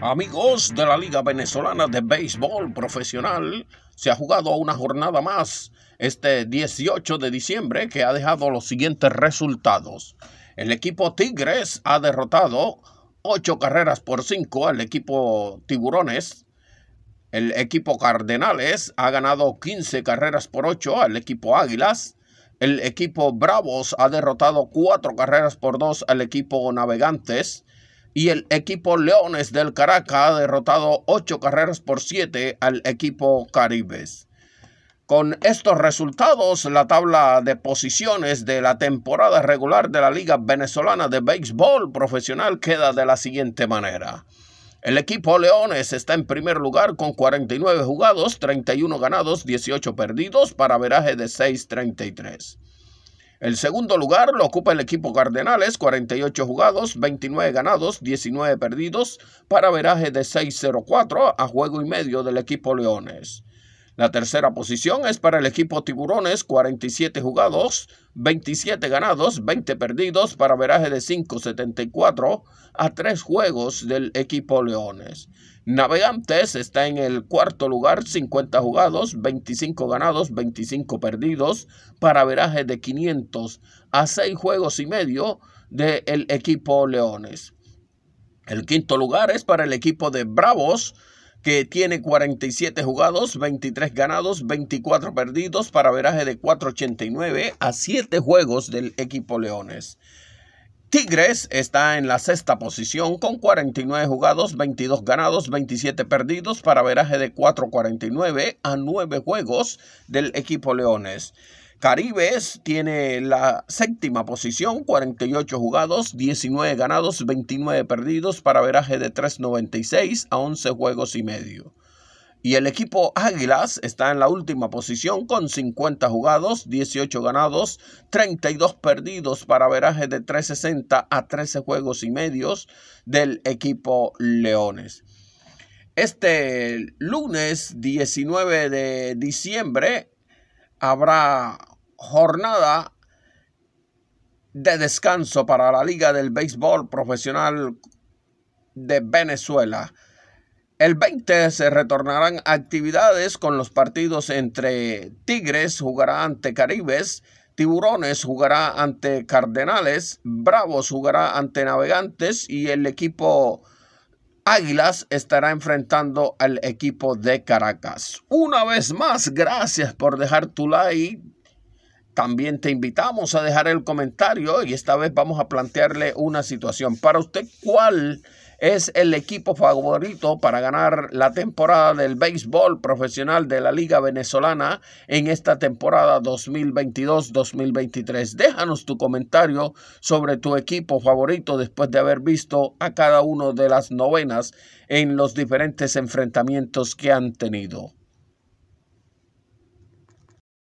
Amigos de la Liga Venezolana de Béisbol Profesional, se ha jugado una jornada más este 18 de diciembre que ha dejado los siguientes resultados. El equipo Tigres ha derrotado 8 carreras por 5 al equipo Tiburones. El equipo Cardenales ha ganado 15 carreras por 8 al equipo Águilas. El equipo Bravos ha derrotado 4 carreras por 2 al equipo Navegantes y el equipo Leones del Caracas ha derrotado 8 carreras por 7 al equipo Caribes. Con estos resultados, la tabla de posiciones de la temporada regular de la Liga Venezolana de Béisbol Profesional queda de la siguiente manera. El equipo Leones está en primer lugar con 49 jugados, 31 ganados, 18 perdidos para veraje de 6.33. El segundo lugar lo ocupa el equipo Cardenales, 48 jugados, 29 ganados, 19 perdidos, para veraje de 6.04 a juego y medio del equipo Leones. La tercera posición es para el equipo Tiburones, 47 jugados, 27 ganados, 20 perdidos para veraje de 5.74 a 3 juegos del equipo Leones. Navegantes está en el cuarto lugar, 50 jugados, 25 ganados, 25 perdidos para veraje de 500 a 6 juegos y medio del equipo Leones. El quinto lugar es para el equipo de Bravos, que tiene 47 jugados, 23 ganados, 24 perdidos para veraje de 4.89 a 7 juegos del equipo Leones. Tigres está en la sexta posición con 49 jugados, 22 ganados, 27 perdidos para veraje de 4.49 a 9 juegos del equipo Leones. Caribes tiene la séptima posición, 48 jugados, 19 ganados, 29 perdidos para veraje de 3.96 a 11 juegos y medio. Y el equipo Águilas está en la última posición con 50 jugados, 18 ganados, 32 perdidos para veraje de 360 a 13 juegos y medios del equipo Leones. Este lunes 19 de diciembre habrá jornada de descanso para la Liga del Béisbol Profesional de Venezuela. El 20 se retornarán actividades con los partidos entre Tigres jugará ante Caribes, Tiburones jugará ante Cardenales, Bravos jugará ante Navegantes y el equipo Águilas estará enfrentando al equipo de Caracas. Una vez más, gracias por dejar tu like, también te invitamos a dejar el comentario y esta vez vamos a plantearle una situación. Para usted, ¿cuál es el equipo favorito para ganar la temporada del béisbol profesional de la Liga Venezolana en esta temporada 2022-2023. Déjanos tu comentario sobre tu equipo favorito después de haber visto a cada uno de las novenas en los diferentes enfrentamientos que han tenido.